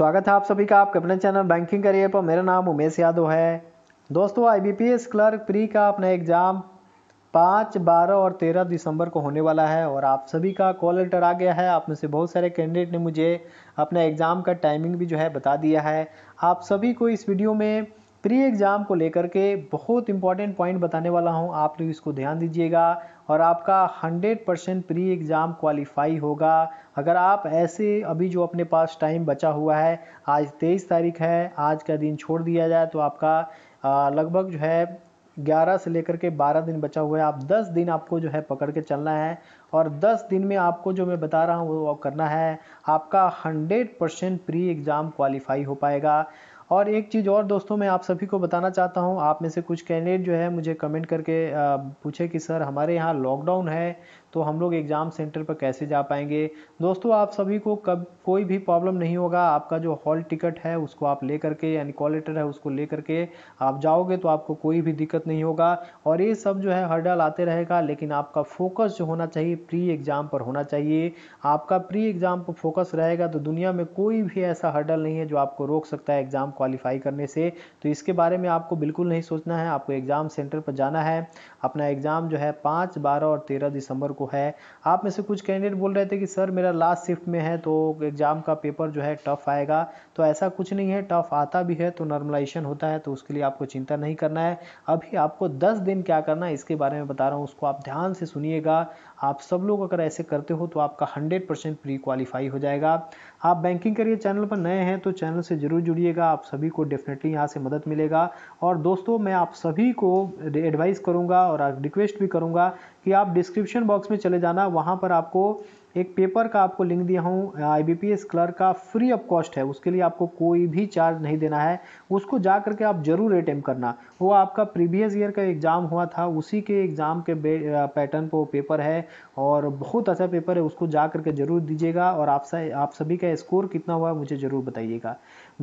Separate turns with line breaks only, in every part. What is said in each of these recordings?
स्वागत है आप सभी का आपके अपने चैनल बैंकिंग करियर पर मेरा नाम उमेश यादव है दोस्तों आईबीपीएस क्लर्क प्री का अपना एग्ज़ाम पाँच बारह और तेरह दिसंबर को होने वाला है और आप सभी का कॉल लेटर आ गया है आप में से बहुत सारे कैंडिडेट ने मुझे अपने एग्ज़ाम का टाइमिंग भी जो है बता दिया है आप सभी को इस वीडियो में प्री एग्ज़ाम को लेकर के बहुत इंपॉर्टेंट पॉइंट बताने वाला हूँ आप लोग इसको ध्यान दीजिएगा और आपका 100 परसेंट प्री एग्ज़ाम क्वालिफाई होगा अगर आप ऐसे अभी जो अपने पास टाइम बचा हुआ है आज 23 तारीख है आज का दिन छोड़ दिया जाए तो आपका लगभग जो है 11 से लेकर के 12 दिन बचा हुआ है आप 10 दिन आपको जो है पकड़ के चलना है और 10 दिन में आपको जो मैं बता रहा हूँ वो करना है आपका 100 परसेंट प्री एग्ज़ाम क्वालिफाई हो पाएगा और एक चीज़ और दोस्तों मैं आप सभी को बताना चाहता हूँ आप में से कुछ कैंडिडेट जो है मुझे कमेंट करके पूछे कि सर हमारे यहाँ लॉकडाउन है तो हम लोग एग्ज़ाम सेंटर पर कैसे जा पाएंगे दोस्तों आप सभी को कब कोई भी प्रॉब्लम नहीं होगा आपका जो हॉल टिकट है उसको आप ले करके यानी कॉल लेटर है उसको ले करके आप जाओगे तो आपको कोई भी दिक्कत नहीं होगा और ये सब जो है हर्डल आते रहेगा लेकिन आपका फोकस जो होना चाहिए प्री एग्ज़ाम पर होना चाहिए आपका प्री एग्ज़ाम पर फोकस रहेगा तो दुनिया में कोई भी ऐसा हर्डल नहीं है जो आपको रोक सकता है एग्ज़ाम क्वालिफाई करने से तो इसके बारे में आपको बिल्कुल नहीं सोचना है आपको एग्ज़ाम सेंटर पर जाना है अपना एग्ज़ाम जो है पाँच बारह और तेरह दिसंबर को है आप में से कुछ कैंडिडेट बोल रहे थे कि सर मेरा लास्ट शिफ्ट में है तो एग्ज़ाम का पेपर जो है टफ आएगा तो ऐसा कुछ नहीं है टफ आता भी है तो नॉर्मलाइजेशन होता है तो उसके लिए आपको चिंता नहीं करना है अभी आपको दस दिन क्या करना है इसके बारे में बता रहा हूँ उसको आप ध्यान से सुनिएगा आप सब लोग अगर ऐसे करते हो तो आपका हंड्रेड परसेंट प्री क्वालिफाई हो जाएगा आप बैंकिंग करिए चैनल पर नए हैं तो चैनल से ज़रूर जुड़िएगा आप सभी को डेफिनेटली यहाँ से मदद मिलेगा और दोस्तों मैं आप सभी को एडवाइस करूँगा और रिक्वेस्ट भी करूँगा कि आप डिस्क्रिप्शन बॉक्स में चले जाना वहाँ पर आपको एक पेपर का आपको लिंक दिया हूँ I B P S clerk का फ्री ऑफ कॉस्ट है उसके लिए आपको कोई भी चार्ज नहीं देना है उसको जा करके आप ज़रूर अटैम्प करना वो आपका प्रीवियस ईयर का एग्ज़ाम हुआ था उसी के एग्ज़ाम के पैटर्न पर पेपर है और बहुत अच्छा पेपर है उसको जा करके ज़रूर दीजिएगा और आप आप सभी का स्कोर कितना हुआ मुझे ज़रूर बताइएगा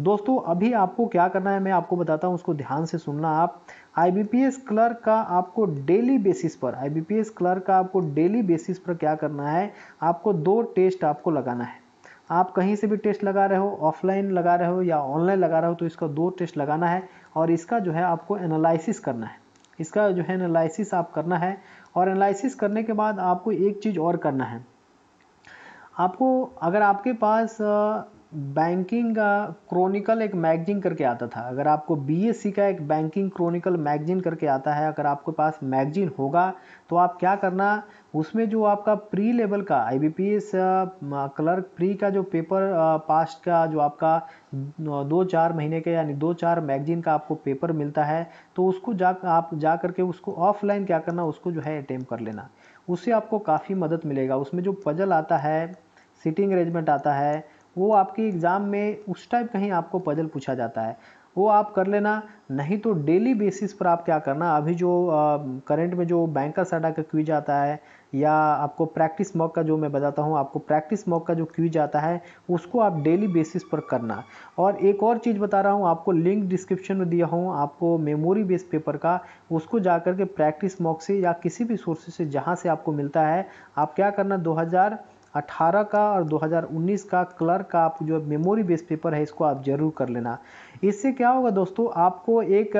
दोस्तों अभी आपको क्या करना है मैं आपको बताता हूँ उसको ध्यान से सुनना आप आईबीपीएस क्लर्क का आपको डेली बेसिस पर आईबीपीएस क्लर्क का आपको डेली बेसिस पर क्या करना है आपको दो टेस्ट आपको लगाना है आप कहीं से भी टेस्ट लगा रहे हो ऑफलाइन लगा रहे हो या ऑनलाइन लगा रहे हो तो इसका दो टेस्ट लगाना है और इसका जो है आपको एनालिसिस करना है इसका जो है एनालिसिस आप करना है और एनालिसिस करने के बाद आपको एक चीज़ और करना है आपको अगर आपके पास बैंकिंग क्रॉनिकल एक मैगजीन करके आता था अगर आपको बीएससी का एक बैंकिंग क्रॉनिकल मैगजीन करके आता है अगर आपके पास मैगजीन होगा तो आप क्या करना उसमें जो आपका प्री लेवल का आईबीपीएस क्लर्क प्री का जो पेपर पास्ट का जो आपका दो चार महीने के यानी दो चार मैगजीन का आपको पेपर मिलता है तो उसको जा आप जा करके उसको ऑफलाइन क्या करना उसको जो है अटैम्प कर लेना उससे आपको काफ़ी मदद मिलेगा उसमें जो पजल आता है सिटिंग अरेंजमेंट आता है वो आपके एग्ज़ाम में उस टाइप कहीं आपको पजल पूछा जाता है वो आप कर लेना नहीं तो डेली बेसिस पर आप क्या करना अभी जो करंट में जो बैंकर साडा का क्विज आता है या आपको प्रैक्टिस मॉक का जो मैं बताता हूँ आपको प्रैक्टिस मॉक का जो क्विज आता है उसको आप डेली बेसिस पर करना और एक और चीज़ बता रहा हूँ आपको लिंक डिस्क्रिप्शन में दिया हूँ आपको मेमोरी बेस्ड पेपर का उसको जा के प्रैक्टिस मॉक से या किसी भी सोर्सेज से जहाँ से आपको मिलता है आप क्या करना दो 2018 का और 2019 का क्लर्क का आप जो मेमोरी बेस्ड पेपर है इसको आप जरूर कर लेना इससे क्या होगा दोस्तों आपको एक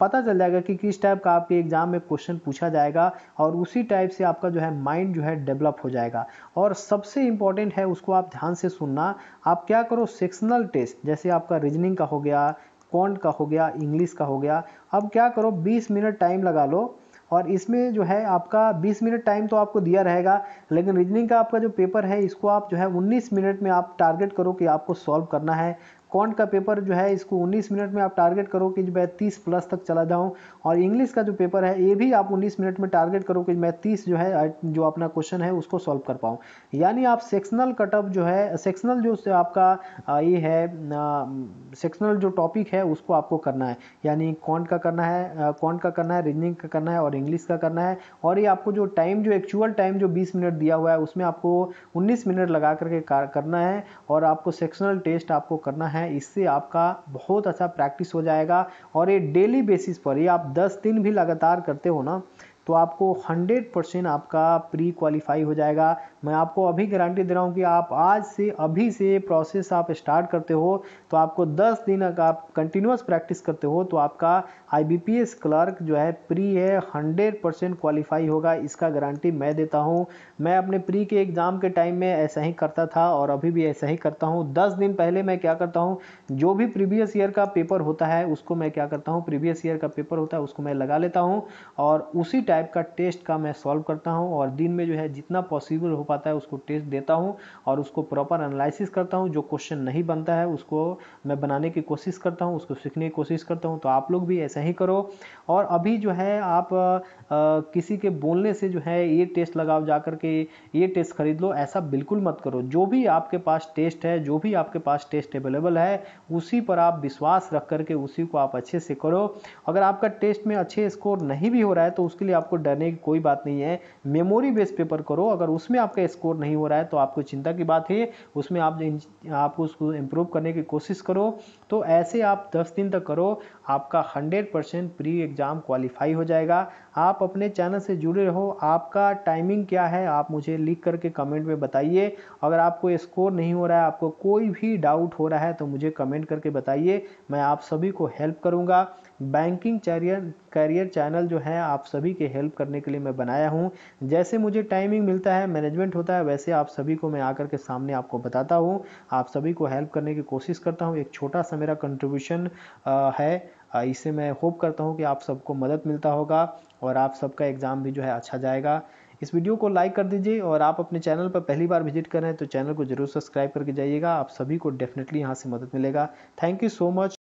पता चल जाएगा कि किस टाइप का आपके एग्ज़ाम में क्वेश्चन पूछा जाएगा और उसी टाइप से आपका जो है माइंड जो है डेवलप हो जाएगा और सबसे इम्पॉर्टेंट है उसको आप ध्यान से सुनना आप क्या करो सेक्शनल टेस्ट जैसे आपका रीजनिंग का हो गया कॉन्ट का हो गया इंग्लिश का हो गया अब क्या करो 20 मिनट टाइम लगा लो और इसमें जो है आपका 20 मिनट टाइम तो आपको दिया रहेगा लेकिन रीजनिंग का आपका जो पेपर है इसको आप जो है 19 मिनट में आप टारगेट करो कि आपको सॉल्व करना है कॉन्ट का पेपर जो है इसको 19 मिनट में आप टारगेट करो कि मैं 30 प्लस तक चला जाऊं और इंग्लिश का जो पेपर है ये भी आप 19 मिनट में टारगेट करो कि मैं 30 जो है जो अपना क्वेश्चन है उसको सॉल्व कर पाऊँ यानी आप सेक्शनल कटअप जो है सेक्शनल जो से आपका ये है सेक्शनल जो टॉपिक है उसको आपको करना है यानी कौन का करना है कौन का करना है रीजनिंग का करना है और इंग्लिश का करना है और ये आपको जो टाइम जो एक्चुअल टाइम जो बीस मिनट दिया हुआ है उसमें आपको उन्नीस मिनट लगा करके करना है और आपको सेक्शनल टेस्ट आपको करना है है इससे आपका बहुत अच्छा प्रैक्टिस हो जाएगा और ये डेली बेसिस पर ये आप 10 दिन भी लगातार करते हो ना तो आपको 100 परसेंट आपका प्री क्वालिफाई हो जाएगा मैं आपको अभी गारंटी दे रहा हूँ कि आप आज से अभी से प्रोसेस आप स्टार्ट करते हो तो आपको 10 दिन अगर आप कंटिन्यूस प्रैक्टिस करते हो तो आपका आई क्लर्क जो है प्री है 100 परसेंट क्वालिफाई होगा इसका गारंटी मैं देता हूँ मैं अपने प्री के एग्ज़ाम के टाइम में ऐसा ही करता था और अभी भी ऐसा ही करता हूँ दस दिन पहले मैं क्या करता हूँ जो भी प्रीवियस ईयर का पेपर होता है उसको मैं क्या करता हूँ प्रीवियस ईयर का पेपर होता है उसको मैं लगा लेता हूँ और उसी टाइम टाइप का टेस्ट का मैं सॉल्व करता हूँ और दिन में जो है जितना पॉसिबल हो पाता है उसको टेस्ट देता हूँ और उसको प्रॉपर एनालिसिस करता हूँ जो क्वेश्चन नहीं बनता है उसको मैं बनाने की कोशिश करता हूँ उसको सीखने की कोशिश करता हूँ तो आप लोग भी ऐसा ही करो और अभी जो है आप आ, किसी के बोलने से जो है ये टेस्ट लगाओ जा करके ये टेस्ट खरीद लो ऐसा बिल्कुल मत करो जो भी आपके पास टेस्ट है जो भी आपके पास टेस्ट अवेलेबल है उसी पर आप विश्वास रख करके उसी को आप अच्छे से करो अगर आपका टेस्ट में अच्छे स्कोर नहीं भी हो रहा है तो उसके लिए आप आपको डरने की कोई बात नहीं है मेमोरी बेस पेपर करो अगर उसमें आपका स्कोर नहीं हो रहा है तो आपको चिंता की बात है उसमें आप आपको उसको इम्प्रूव करने की कोशिश करो तो ऐसे आप दस दिन तक करो आपका hundred percent pre exam qualify हो जाएगा आप अपने चैनल से जुड़े रहो आपका टाइमिंग क्या है आप मुझे लिख करके कमेंट में बताइए अगर आपको स्कोर नहीं हो रहा है आपको कोई भी डाउट हो रहा है तो मुझे कमेंट करके बताइए मैं आप सभी को हेल्प करूँगा बैंकिंग कैरियर कैरियर चैनल जो है आप सभी के हेल्प करने के लिए मैं बनाया हूँ जैसे मुझे टाइमिंग मिलता है मैनेजमेंट होता है वैसे आप सभी को मैं आकर के सामने आपको बताता हूँ आप सभी को हेल्प करने की कोशिश करता हूँ एक छोटा सा मेरा कंट्रीब्यूशन है इसे मैं होप करता हूँ कि आप सबको मदद मिलता होगा और आप सबका एग्ज़ाम भी जो है अच्छा जाएगा इस वीडियो को लाइक कर दीजिए और आप अपने चैनल पर पहली बार विजिट करें तो चैनल को जरूर सब्सक्राइब करके जाइएगा आप सभी को डेफिनेटली यहाँ से मदद मिलेगा थैंक यू सो मच